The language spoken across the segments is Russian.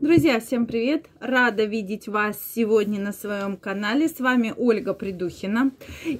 Друзья, всем привет! Рада видеть вас сегодня на своем канале. С вами Ольга Придухина.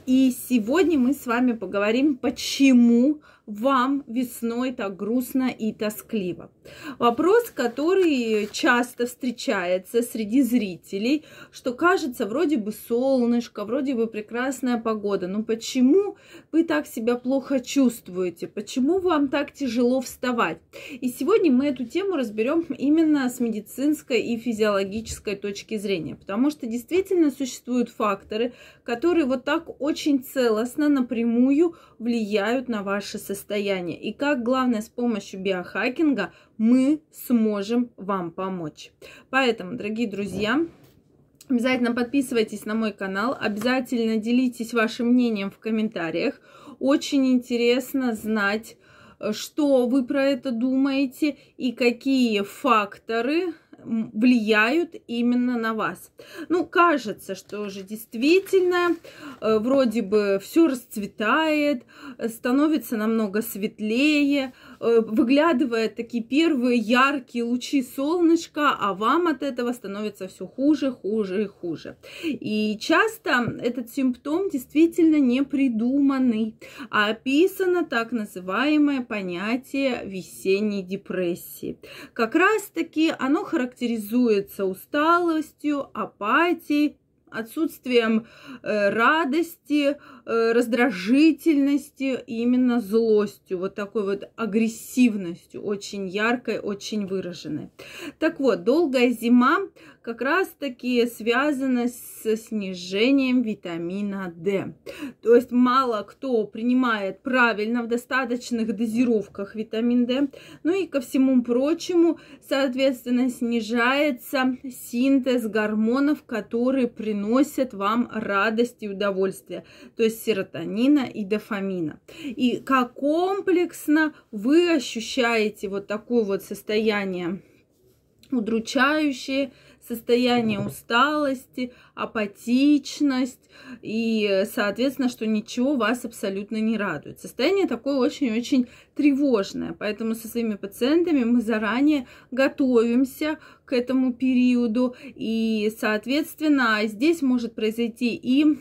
И сегодня мы с вами поговорим, почему вам весной так грустно и тоскливо? Вопрос, который часто встречается среди зрителей, что кажется вроде бы солнышко, вроде бы прекрасная погода, но почему вы так себя плохо чувствуете? Почему вам так тяжело вставать? И сегодня мы эту тему разберем именно с медицинской и физиологической точки зрения, потому что действительно существуют факторы, которые вот так очень целостно напрямую влияют на ваше состояние состояние и как, главное, с помощью биохакинга мы сможем вам помочь. Поэтому, дорогие друзья, Обязательно подписывайтесь на мой канал, обязательно делитесь вашим мнением в комментариях. Очень интересно знать, э, что вы про это думаете и какие факторы влияют именно на вас. Ну, кажется, что же действительно э, вроде бы все расцветает, э, становится намного светлее, э, выглядывают такие первые яркие лучи солнышка, а вам от этого становится все хуже, хуже и хуже. И часто этот симптом действительно не придуманный, а описано так называемое понятие весенней депрессии. Как раз таки оно характеризуется характеризуется усталостью, апатией, отсутствием э, радости, э, раздражительности именно злостью, вот такой вот агрессивностью, очень яркой, очень выраженной. Так вот, долгая зима, как раз-таки связано со снижением витамина D. То есть мало кто принимает правильно в достаточных дозировках витамин D. Ну и ко всему прочему, соответственно, снижается синтез гормонов, которые приносят вам радость и удовольствие, то есть серотонина и дофамина. И как комплексно вы ощущаете вот такое вот состояние удручающее, состояние усталости, апатичность и, соответственно, что ничего вас абсолютно не радует. Состояние такое очень-очень тревожная. Поэтому со своими пациентами мы заранее готовимся к этому периоду. И, соответственно, здесь может произойти и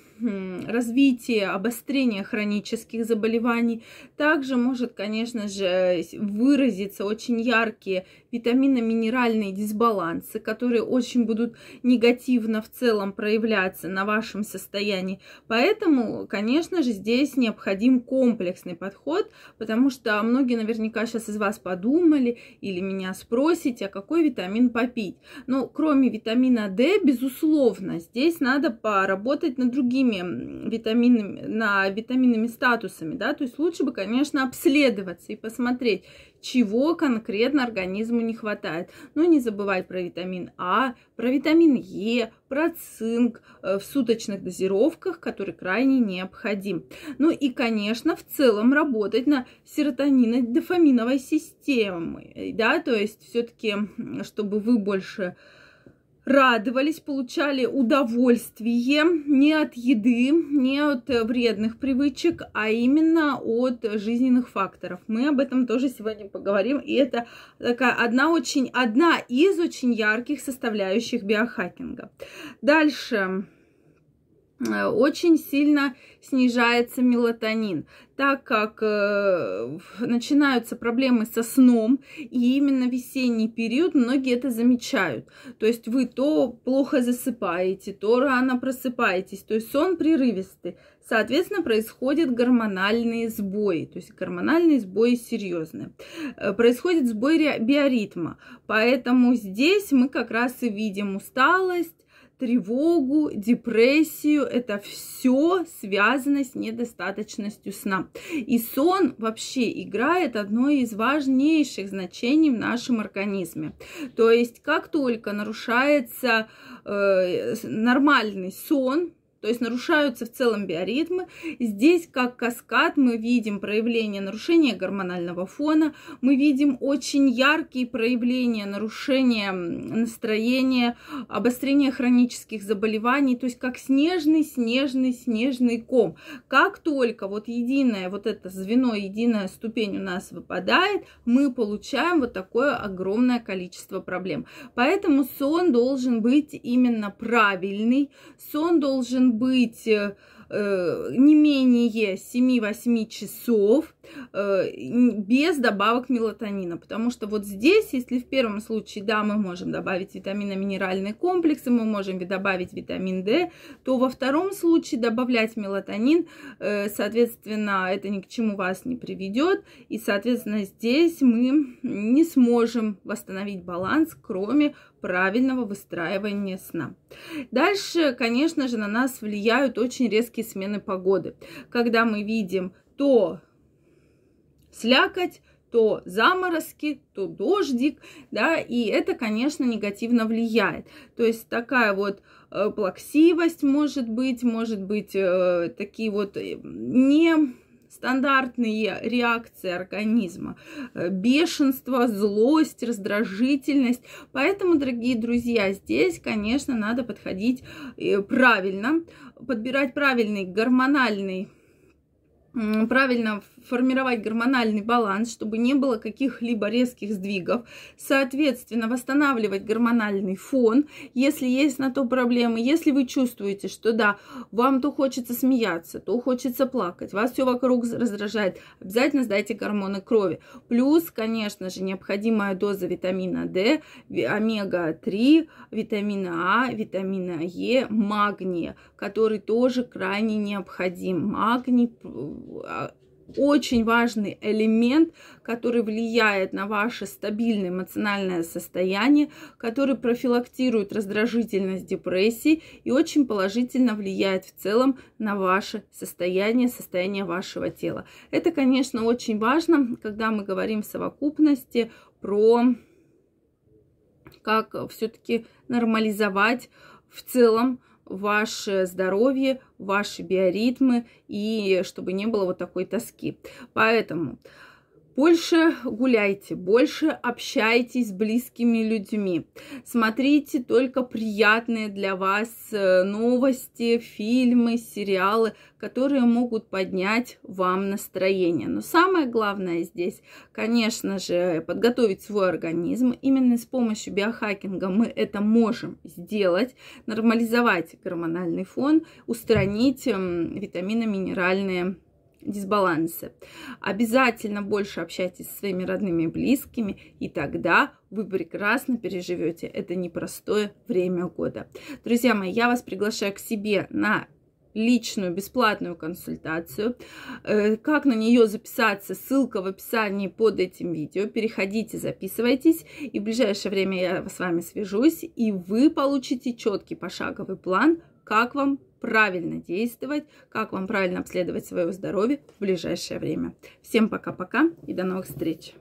развитие, обострение хронических заболеваний. Также может, конечно же, выразиться очень яркие витаминно-минеральные дисбалансы, которые очень будут негативно в целом проявляться на вашем состоянии. Поэтому, конечно же, здесь необходим комплексный подход, потому что а многие наверняка сейчас из вас подумали или меня спросите, а какой витамин попить. Но ну, кроме витамина D, безусловно, здесь надо поработать над другими витаминами, на витаминными статусами, да, то есть лучше бы, конечно, обследоваться и посмотреть, чего конкретно организму не хватает. Но не забывать про витамин А, про витамин Е, процинк э, в суточных дозировках, который крайне необходим. Ну и, конечно, в целом работать на серотонино-дофаминовой системе, да, то есть все-таки, чтобы вы больше радовались, получали удовольствие не от еды, не от э, вредных привычек, а именно от жизненных факторов. Мы об этом тоже сегодня поговорим, и это такая одна очень, одна из очень ярких составляющих биохакинга. Дальше. Э, очень сильно снижается мелатонин, так как э, начинаются проблемы со сном, и именно весенний период многие это замечают. То есть вы то плохо засыпаете, то рано просыпаетесь, то есть сон прерывистый. Соответственно, происходят гормональные сбои, то есть гормональные сбои серьезные. Э, происходит сбой биоритма, поэтому здесь мы как раз и видим усталость, тревогу, депрессию. Это все связано с недостаточностью сна. И сон вообще играет одно из важнейших значений в нашем организме. То есть как только нарушается э, нормальный сон, то есть нарушаются в целом биоритмы. Здесь, как каскад, мы видим проявление нарушения гормонального фона, мы видим очень яркие проявления нарушения настроения, обострения хронических заболеваний, то есть как снежный, снежный, снежный ком. Как только вот единое вот это звено, единая ступень у нас выпадает, мы получаем вот такое огромное количество проблем. Поэтому сон должен быть именно правильный, сон должен быть э, э, не менее 7-8 часов. Э, без добавок мелатонина, потому что вот здесь, если в первом случае, да, мы можем добавить витаминно минеральные комплексы, мы можем добавить витамин D, то во втором случае добавлять мелатонин, э, соответственно, это ни к чему вас не приведет, и, соответственно, здесь мы не сможем восстановить баланс, кроме правильного выстраивания сна. Дальше, конечно же, на нас влияют очень резкие смены погоды, когда мы видим то слякоть, то заморозки, то дождик, да, и это, конечно, негативно влияет. То есть такая вот э, плаксивость может быть, может быть э, такие вот э, не стандартные реакции организма. Бешенство, злость, раздражительность. Поэтому, дорогие друзья, здесь, конечно, надо подходить правильно, подбирать правильный гормональный правильно формировать гормональный баланс, чтобы не было каких-либо резких сдвигов, соответственно, восстанавливать гормональный фон, если есть на то проблемы, если вы чувствуете, что да, вам то хочется смеяться, то хочется плакать, вас все вокруг раздражает, обязательно сдайте гормоны крови. Плюс, конечно же, необходимая доза витамина D, омега-3, витамина А, витамина Е, магния, который тоже крайне необходим. Магний а, очень важный элемент, который влияет на ваше стабильное эмоциональное состояние, который профилактирует раздражительность депрессии и очень положительно влияет в целом на ваше состояние, состояние вашего тела. Это, конечно, очень важно, когда мы говорим в совокупности про как все-таки нормализовать в целом ваше здоровье, ваши биоритмы и чтобы не было вот такой тоски. Поэтому больше гуляйте, больше общайтесь с близкими людьми, смотрите только приятные для вас э, новости, фильмы, сериалы, которые могут поднять вам настроение. Но самое главное здесь, конечно же, подготовить свой организм. Именно с помощью биохакинга мы это можем сделать, нормализовать гормональный фон, устранить эм, витамины, минеральные дисбаланса. Обязательно больше общайтесь со своими родными и близкими, и тогда вы прекрасно переживете это непростое время года. Друзья мои, я вас приглашаю к себе на личную бесплатную консультацию. Э, как на нее записаться, ссылка в описании под этим видео. Переходите, записывайтесь, и в ближайшее время я с вами свяжусь, и вы получите четкий пошаговый план, как вам правильно действовать, как вам правильно обследовать свое здоровье в ближайшее время. Всем пока-пока и до новых встреч!